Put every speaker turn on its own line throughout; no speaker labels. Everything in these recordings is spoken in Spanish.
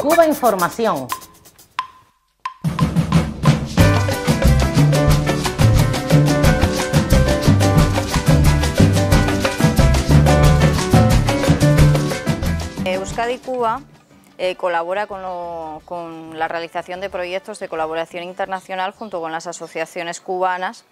Cuba Información.
Euskadi Cuba eh, colabora con la realización de proyectos de colaboración internacional junto con las asociaciones cubanas.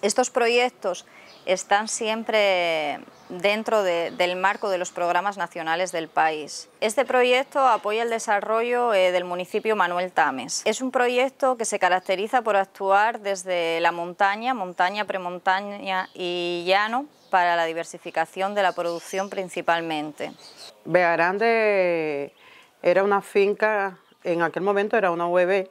Estos proyectos están siempre dentro del marco de los programas nacionales del país. Este proyecto apoya el desarrollo eh, del municipio Manuel Tames. Es un proyecto que se caracteriza por actuar desde la montaña, montaña, premontaña y llano para la diversificación de la producción principalmente.
Bea Grande era una finca, en aquel momento era una UEB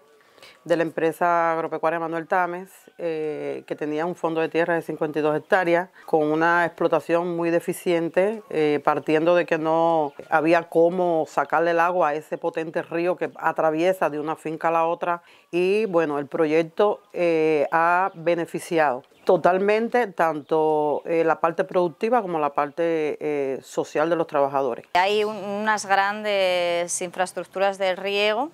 de la empresa agropecuaria Manuel Tames, eh, que tenía un fondo de tierra de 52 hectáreas, con una explotación muy deficiente, eh, partiendo de que no había cómo sacarle el agua a ese potente río que atraviesa de una finca a la otra. Y bueno, el proyecto eh, ha beneficiado totalmente tanto la parte productiva como la parte social de los trabajadores.
Hay unas grandes infraestructuras de riego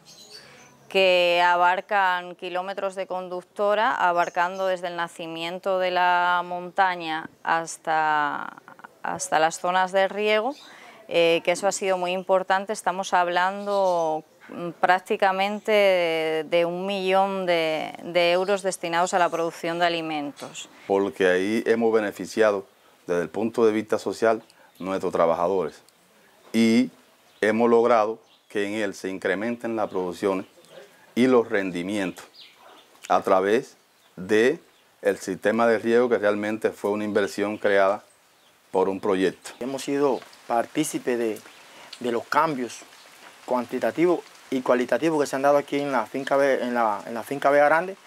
que abarcan kilómetros de conductora, abarcando desde el nacimiento de la montaña hasta, hasta las zonas de riego, eh, que eso ha sido muy importante. Estamos hablando mm, prácticamente de, un millón de, de, euros destinados a la producción de alimentos. Porque ahí hemos beneficiado, desde el punto de vista social, nuestros trabajadores. Y hemos logrado que en él se incrementen las producciones y los rendimientos a través de el sistema de riego que realmente fue una inversión creada por un proyecto.
Hemos sido partícipes de, los cambios cuantitativos y cualitativos que se han dado aquí en la finca, en la, finca Vega Grande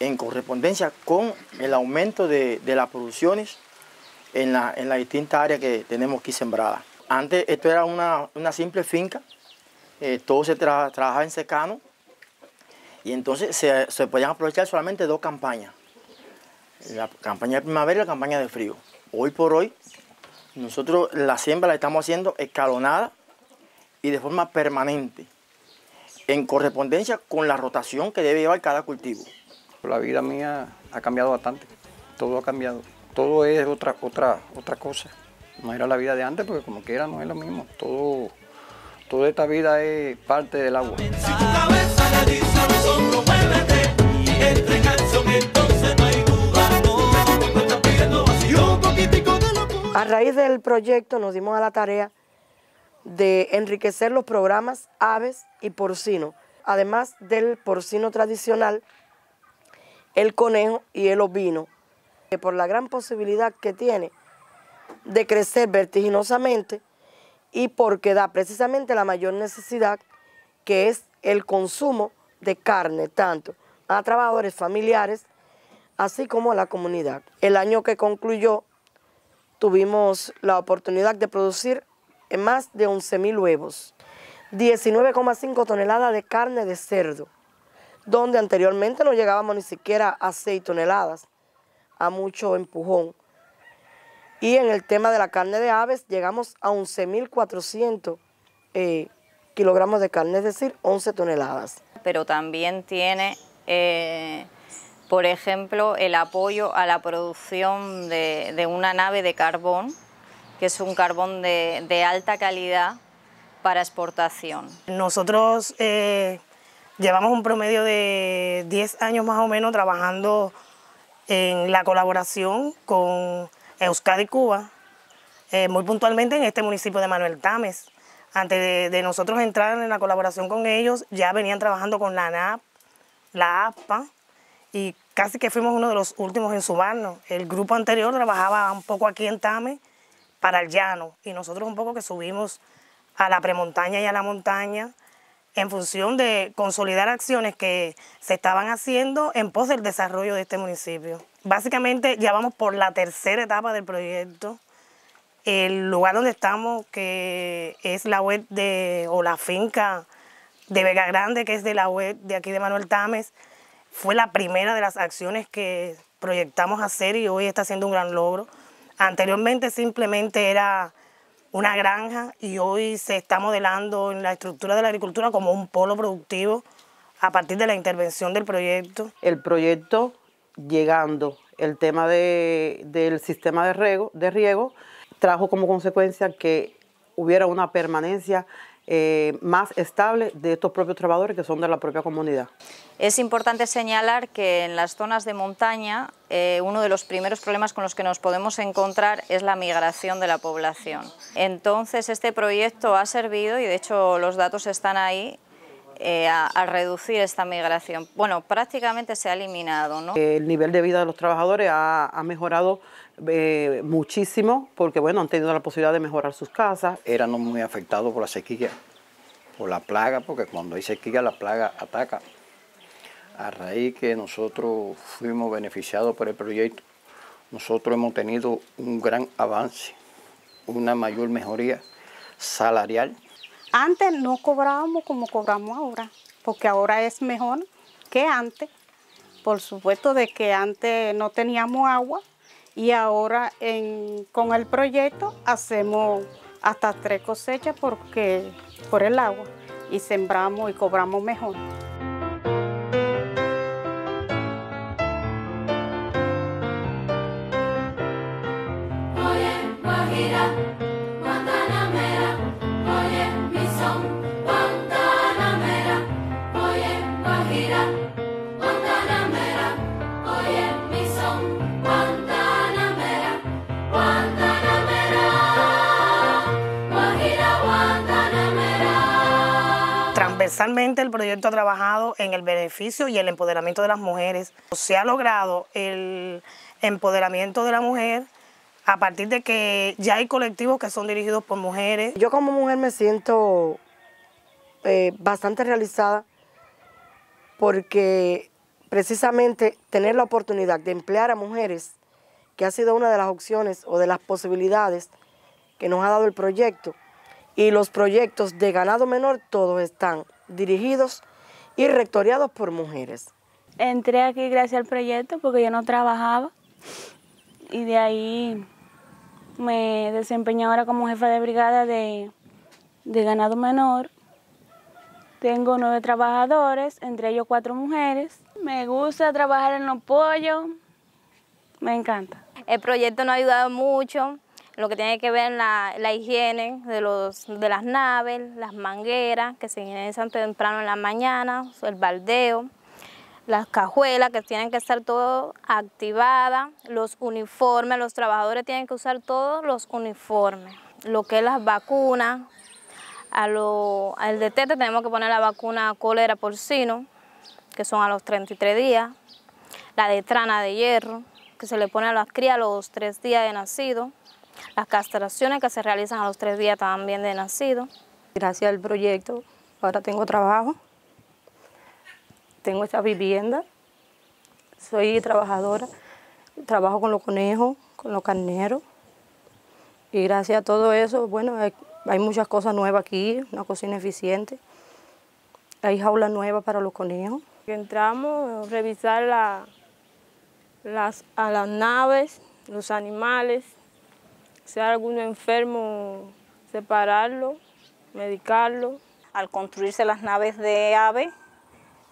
en correspondencia con el aumento de, las producciones en las la distintas áreas que tenemos aquí sembradas. Antes esto era una, simple finca, eh, todo se trabajaba en secano, y entonces se, se podían aprovechar solamente dos campañas, la campaña de primavera y la campaña de frío. Hoy por hoy, nosotros la siembra la estamos haciendo escalonada y de forma permanente, en correspondencia con la rotación que debe llevar cada cultivo. La vida mía ha cambiado bastante, todo ha cambiado, todo es otra, otra, otra cosa. No era la vida de antes porque como que era no es lo mismo, todo toda esta vida es parte del agua.
A raíz del proyecto nos dimos a la tarea de enriquecer los programas aves y porcino, además del porcino tradicional, el conejo y el ovino, que por la gran posibilidad que tiene de crecer vertiginosamente, y porque da precisamente la mayor necesidad que es el consumo de carne, tanto a trabajadores familiares, así como a la comunidad. El año que concluyó tuvimos la oportunidad de producir más de 11.000 huevos, 19,5 toneladas de carne de cerdo, donde anteriormente no llegábamos ni siquiera a 6 toneladas, a mucho empujón. Y en el tema de la carne de aves llegamos a 11.400 eh, kilogramos de carne, es decir, 11 toneladas.
Pero también tiene, eh, por ejemplo, el apoyo a la producción de, una nave de carbón, que es un carbón de, alta calidad para exportación.
Nosotros eh, llevamos un promedio de 10 años más o menos trabajando en la colaboración con Euskadi, Cuba, eh, muy puntualmente en este municipio de Manuel Tames. Antes de, nosotros entrar en la colaboración con ellos, ya venían trabajando con la NAP, la APA, y casi que fuimos uno de los últimos en sumarnos. El grupo anterior trabajaba un poco aquí en Tames para el llano, y nosotros un poco que subimos a la premontaña y a la montaña en función de consolidar acciones que se estaban haciendo en pos del desarrollo de este municipio. Básicamente ya vamos por la tercera etapa del proyecto. El lugar donde estamos, que es la web de, o la finca de Vega Grande, que es de la web de aquí de Manuel Tames, fue la primera de las acciones que proyectamos hacer y hoy está siendo un gran logro. Anteriormente simplemente era una granja y hoy se está modelando en la estructura de la agricultura como un polo productivo a partir de la intervención del
proyecto. El proyecto llegando el tema del sistema de riego, de riego trajo como consecuencia que hubiera una permanencia eh, más estable de estos propios trabajadores que son de la propia comunidad. Es
importante señalar que en las zonas de montaña
eh, uno de los primeros problemas con los que nos podemos
encontrar es la migración de la población. Entonces este proyecto ha servido, y de hecho los datos están ahí, eh, a, reducir esta migración. Bueno, prácticamente se ha eliminado. ¿no?
El nivel de vida de los trabajadores ha, mejorado eh, muchísimo porque bueno, han tenido la posibilidad de mejorar sus casas. ...éramos muy afectados por la sequía, por la plaga, porque cuando hay sequía la plaga ataca. A raíz que nosotros fuimos beneficiados por el proyecto, nosotros hemos tenido un gran avance, una mayor mejoría salarial
antes no cobrábamos como cobramos ahora, porque ahora es mejor que antes. Por supuesto de que antes no teníamos agua y ahora con el proyecto hacemos hasta tres cosechas porque, por el agua y sembramos y cobramos mejor. transversalmente el proyecto ha trabajado en el beneficio y el empoderamiento de las mujeres. Se ha logrado el empoderamiento de la mujer a partir de que ya hay colectivos que son dirigidos por mujeres.
Yo como mujer me siento eh, bastante realizada porque precisamente tener la oportunidad de emplear a mujeres, que ha sido una de las opciones o de las posibilidades que nos ha dado el proyecto, y los proyectos de ganado menor todos están dirigidos y rectoriados por mujeres.
Entré aquí gracias al proyecto porque yo no trabajaba y de ahí me desempeñé ahora como jefa de brigada de, de ganado menor. Tengo nueve trabajadores, entre ellos cuatro mujeres.
Me gusta trabajar en los pollos,
me encanta.
El proyecto nos ha ayudado mucho lo que tiene que ver la, la higiene de, de las naves, las mangueras que se ingresan temprano en la mañana, el baldeo, las cajuelas que tienen que estar todo activadas, los uniformes, los trabajadores tienen que usar todos los uniformes, lo que es las vacunas, a al detete tenemos que poner la vacuna cólera porcino, que son a los 33 días, la de trana de hierro, que se le pone a las crías a los 3 días de nacido, las castraciones que se realizan a los tres días también de nacido.
Gracias al proyecto ahora tengo trabajo, tengo esta vivienda, soy trabajadora, trabajo con los conejos, con los carneros y gracias a todo eso, bueno, hay, muchas cosas nuevas aquí, una cocina eficiente, hay jaulas nuevas para los conejos.
Entramos a revisar las, a las naves, los animales, si hay alguno enfermo, separarlo, medicarlo. Al construirse las naves de AVE,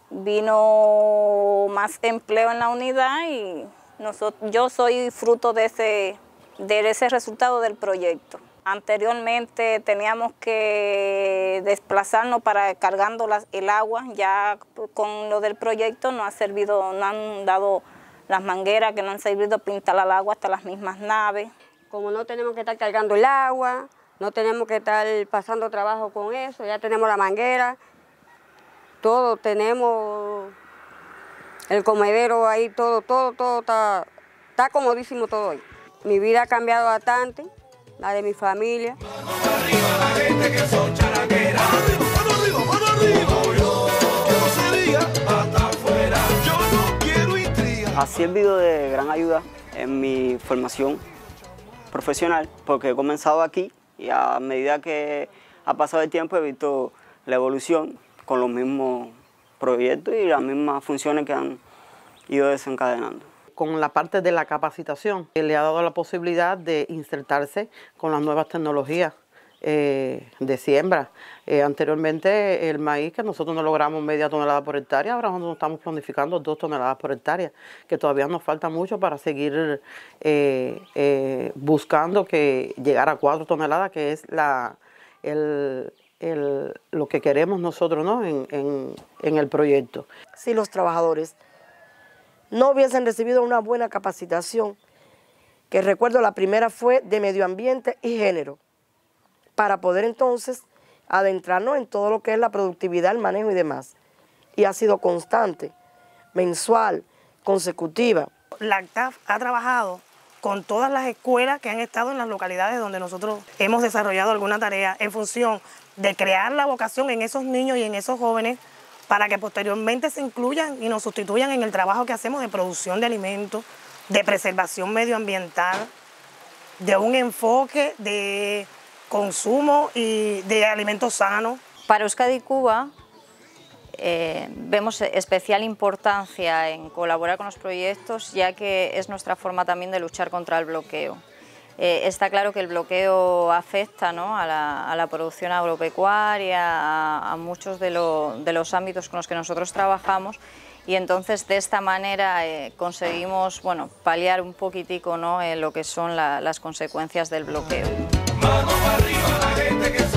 vino más empleo en la unidad y yo soy fruto de ese, ese resultado del proyecto. Anteriormente teníamos que desplazarnos para cargando el agua, ya con lo del proyecto no ha servido, no han dado las mangueras que no han servido pintar al agua hasta las mismas naves como no tenemos que estar cargando el agua, no tenemos que estar pasando trabajo con eso, ya tenemos la manguera, todo tenemos el comedero ahí, todo, todo, todo está, está comodísimo todo Mi vida ha cambiado bastante, la de mi familia.
Así Ha sido de gran ayuda en mi formación profesional, porque he comenzado aquí y a medida que ha pasado el tiempo he visto la evolución con los mismos proyectos y las mismas funciones que han ido desencadenando
con la parte de la capacitación, que le ha dado la posibilidad de insertarse con las nuevas tecnologías. Eh, de siembra. Eh, anteriormente el maíz, que nosotros no logramos media tonelada por hectárea, ahora nosotros estamos planificando dos toneladas por hectárea, que todavía nos falta mucho para seguir eh, buscando que llegar a cuatro toneladas, que es la, lo que queremos nosotros en el proyecto. Si los trabajadores
no hubiesen recibido una buena capacitación, que recuerdo la primera fue de medio ambiente y género, para poder entonces adentrarnos en todo lo que es la productividad, el manejo y demás. Y ha sido constante, mensual, consecutiva.
La actaf ha trabajado con todas las escuelas que han estado en las localidades donde nosotros hemos desarrollado alguna tarea en función de crear la vocación en esos niños y en esos jóvenes para que posteriormente se incluyan y nos sustituyan en el trabajo que hacemos de producción de alimentos, de preservación medioambiental,
de un enfoque de consumo y de alimentos sanos. Para Euskadi Cuba eh, vemos especial importancia en colaborar con los proyectos ya que es nuestra forma también de luchar contra el bloqueo. Eh, está claro que el bloqueo afecta ¿no? a, la, producción agropecuaria, a, muchos de, los ámbitos con los que nosotros trabajamos y entonces de esta manera eh, conseguimos bueno, paliar un poquitico ¿no? lo que son las consecuencias del bloqueo. Mano para arriba la gente que